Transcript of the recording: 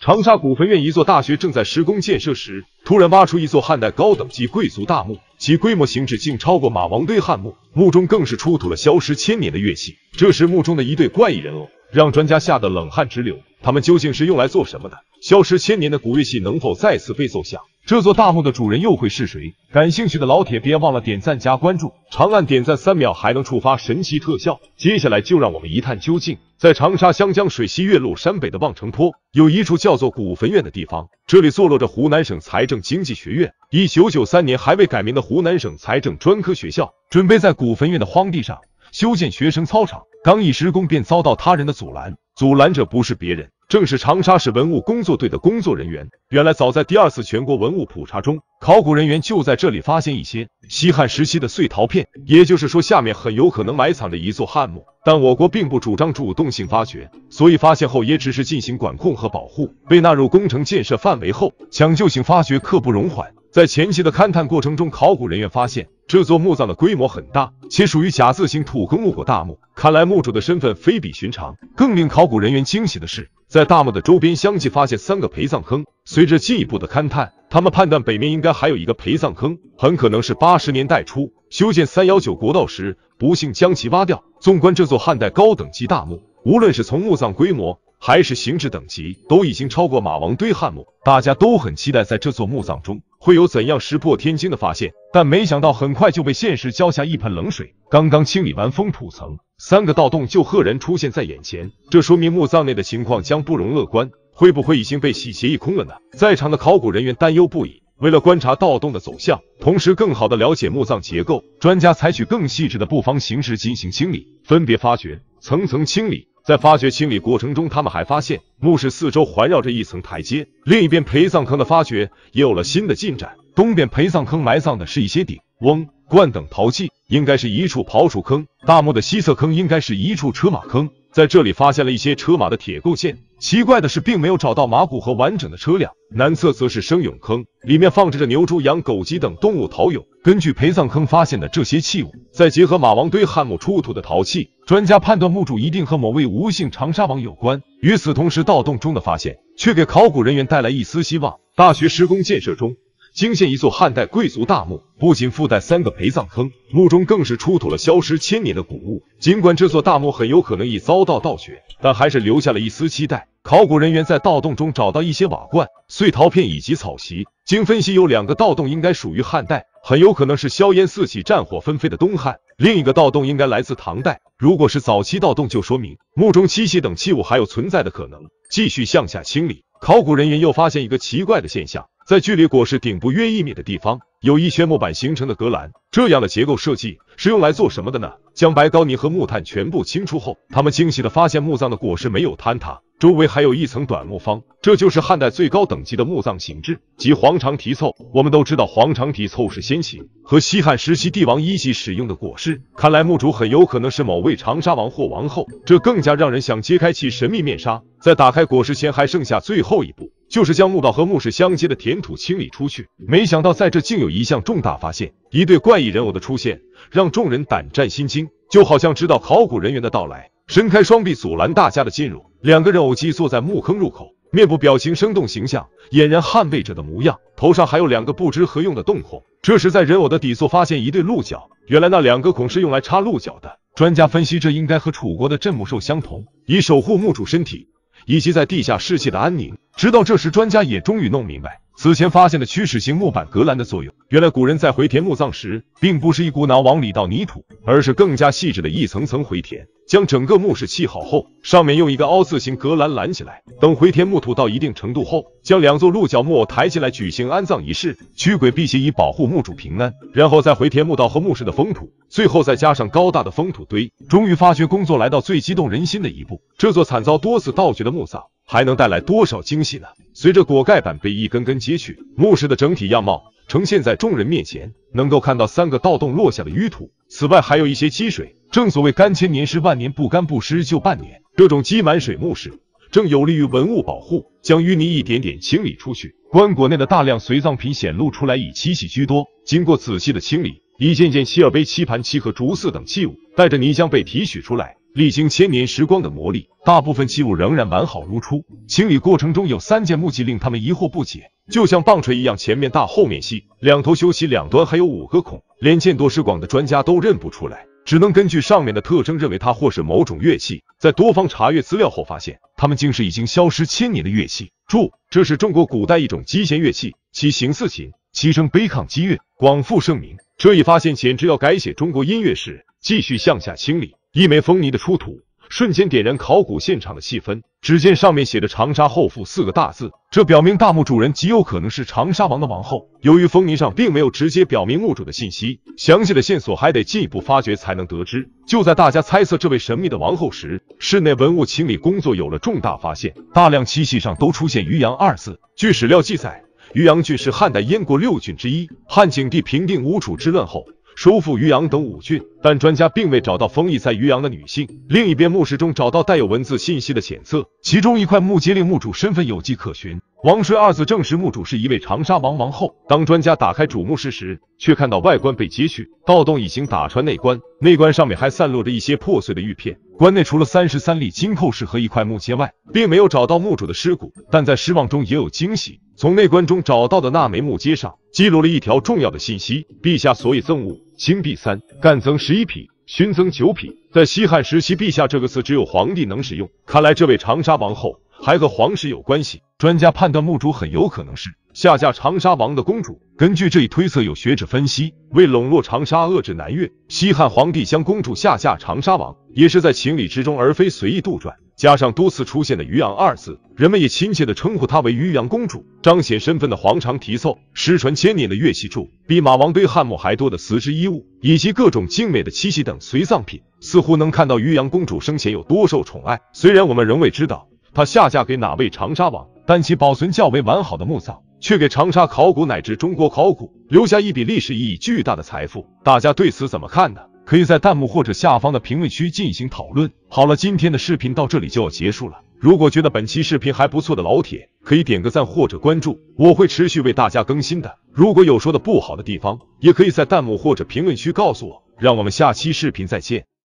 长沙古坟院一座大学正在施工建设时，突然挖出一座汉代高等级贵族大墓，其规模形制竟超过马王堆汉墓，墓中更是出土了消失千年的乐器。这时墓中的一对怪异人偶，让专家吓得冷汗直流。他们究竟是用来做什么的？消失千年的古乐器能否再次被奏响？这座大墓的主人又会是谁？感兴趣的老铁别忘了点赞加关注，长按点赞三秒还能触发神奇特效。接下来就让我们一探究竟。在长沙湘江水西岳麓山北的望城坡，有一处叫做古坟院的地方，这里坐落着湖南省财政经济学院（一九九三年还未改名的湖南省财政专科学校）。准备在古坟院的荒地上修建学生操场，刚一施工便遭到他人的阻拦。阻拦者不是别人。正是长沙市文物工作队的工作人员。原来，早在第二次全国文物普查中，考古人员就在这里发现一些西汉时期的碎陶片，也就是说，下面很有可能埋藏着一座汉墓。但我国并不主张主动性发掘，所以发现后也只是进行管控和保护。被纳入工程建设范围后，抢救性发掘刻不容缓。在前期的勘探过程中，考古人员发现这座墓葬的规模很大，且属于甲字形土坑木椁大墓，看来墓主的身份非比寻常。更令考古人员惊喜的是，在大墓的周边相继发现三个陪葬坑。随着进一步的勘探，他们判断北面应该还有一个陪葬坑，很可能是八十年代初修建三幺九国道时，不幸将其挖掉。纵观这座汉代高等级大墓，无论是从墓葬规模，还是形制等级都已经超过马王堆汉墓，大家都很期待在这座墓葬中会有怎样石破天惊的发现，但没想到很快就被现实浇下一盆冷水。刚刚清理完封土层，三个盗洞就赫然出现在眼前，这说明墓葬内的情况将不容乐观，会不会已经被洗劫一空了呢？在场的考古人员担忧不已。为了观察盗洞的走向，同时更好的了解墓葬结构，专家采取更细致的布方形式进行清理，分别发掘，层层清理。在发掘清理过程中，他们还发现墓室四周环绕着一层台阶。另一边陪葬坑的发掘也有了新的进展。东边陪葬坑埋葬的是一些鼎、瓮、罐等陶器，应该是一处刨除坑；大墓的西侧坑应该是一处车马坑。在这里发现了一些车马的铁构件，奇怪的是，并没有找到马骨和完整的车辆。南侧则是生俑坑，里面放置着牛、猪、羊、狗、鸡等动物陶俑。根据陪葬坑发现的这些器物，再结合马王堆汉墓出土的陶器，专家判断墓主一定和某位吴姓长沙王有关。与此同时，盗洞中的发现却给考古人员带来一丝希望。大学施工建设中。惊现一座汉代贵族大墓，不仅附带三个陪葬坑，墓中更是出土了消失千年的古物。尽管这座大墓很有可能已遭到盗掘，但还是留下了一丝期待。考古人员在盗洞中找到一些瓦罐、碎陶片以及草席，经分析，有两个盗洞应该属于汉代，很有可能是硝烟四起、战火纷飞的东汉；另一个盗洞应该来自唐代。如果是早期盗洞，就说明墓中漆器等器物还有存在的可能，继续向下清理。考古人员又发现一个奇怪的现象。在距离果实顶部约一米的地方，有一圈木板形成的格栏。这样的结构设计是用来做什么的呢？将白膏泥和木炭全部清除后，他们惊喜的发现墓葬的果实没有坍塌，周围还有一层短木方，这就是汉代最高等级的墓葬形制，即黄肠题凑。我们都知道黄肠题凑是先秦和西汉时期帝王一级使用的果实，看来墓主很有可能是某位长沙王或王后，这更加让人想揭开其神秘面纱。在打开果实前，还剩下最后一步，就是将墓道和墓室相接的填土清理出去。没想到在这竟有一项重大发现。一对怪异人偶的出现，让众人胆战心惊，就好像知道考古人员的到来，伸开双臂阻拦大家的进入。两个人偶既坐在墓坑入口，面部表情生动形象，俨然捍卫者的模样，头上还有两个不知何用的洞孔。这时，在人偶的底座发现一对鹿角，原来那两个孔是用来插鹿角的。专家分析，这应该和楚国的镇墓兽相同，以守护墓主身体以及在地下世界的安宁。直到这时，专家也终于弄明白。此前发现的曲使形木板格栏的作用，原来古人在回填墓葬时，并不是一股脑往里倒泥土，而是更加细致的一层层回填。将整个墓室砌好后，上面用一个凹字形格栏拦起来。等回填墓土到一定程度后，将两座鹿角木偶抬进来，举行安葬仪式，驱鬼辟邪，以保护墓主平安。然后再回填墓道和墓室的封土，最后再加上高大的封土堆。终于，发掘工作来到最激动人心的一步。这座惨遭多次盗掘的墓葬。还能带来多少惊喜呢？随着果盖板被一根根揭去，墓室的整体样貌呈现在众人面前，能够看到三个盗洞落下的淤土，此外还有一些积水。正所谓干千年湿万年，不干不湿就半年，这种积满水墓室正有利于文物保护，将淤泥一点点清理出去。棺椁内的大量随葬品显露出来，以漆器居多。经过仔细的清理，一件件希耳杯、漆盘、漆和竹器等器物带着泥浆被提取出来。历经千年时光的磨砺，大部分器物仍然完好如初。清理过程中有三件木器令他们疑惑不解，就像棒槌一样，前面大后面细，两头修齐，两端还有五个孔，连见多识广的专家都认不出来，只能根据上面的特征认为它或是某种乐器。在多方查阅资料后，发现它们竟是已经消失千年的乐器。注：这是中国古代一种击弦乐器，其形似琴，其声悲亢激越，广负盛名。这一发现简直要改写中国音乐史。继续向下清理，一枚封泥的出土，瞬间点燃考古现场的气氛。只见上面写着“长沙后妇”四个大字，这表明大墓主人极有可能是长沙王的王后。由于封泥上并没有直接表明墓主的信息，详细的线索还得进一步发掘才能得知。就在大家猜测这位神秘的王后时，室内文物清理工作有了重大发现，大量漆器上都出现“渔阳”二字。据史料记载，渔阳郡是汉代燕国六郡之一。汉景帝平定吴楚之乱后。收复渔阳等五郡，但专家并未找到封邑在渔阳的女性。另一边墓室中找到带有文字信息的浅册，其中一块木揭令墓主身份有迹可循，王衰二字证实墓主是一位长沙王王后。当专家打开主墓室时，却看到外观被揭去，盗洞已经打穿内棺，内棺上面还散落着一些破碎的玉片。棺内除了三十三粒金扣饰和一块木阶外，并没有找到墓主的尸骨。但在失望中也有惊喜，从内棺中找到的那枚木阶上记录了一条重要的信息：陛下所以赠物。青币三干增十一匹，勋增九匹。在西汉时期，“陛下”这个词只有皇帝能使用。看来这位长沙王后。还和皇室有关系，专家判断墓主很有可能是下嫁长沙王的公主。根据这一推测，有学者分析，为笼络长沙、遏制南越，西汉皇帝将公主下嫁长沙王，也是在情理之中，而非随意杜撰。加上多次出现的“渔阳”二字，人们也亲切地称呼她为渔阳公主。彰显身份的皇长提奏、失传千年的乐器柱、比马王堆汉墓还多的丝织衣物，以及各种精美的漆器等随葬品，似乎能看到渔阳公主生前有多受宠爱。虽然我们仍未知道。他下嫁给哪位长沙王？但其保存较为完好的墓葬，却给长沙考古乃至中国考古留下一笔历史意义巨大的财富。大家对此怎么看呢？可以在弹幕或者下方的评论区进行讨论。好了，今天的视频到这里就要结束了。如果觉得本期视频还不错的老铁，可以点个赞或者关注，我会持续为大家更新的。如果有说的不好的地方，也可以在弹幕或者评论区告诉我。让我们下期视频再见。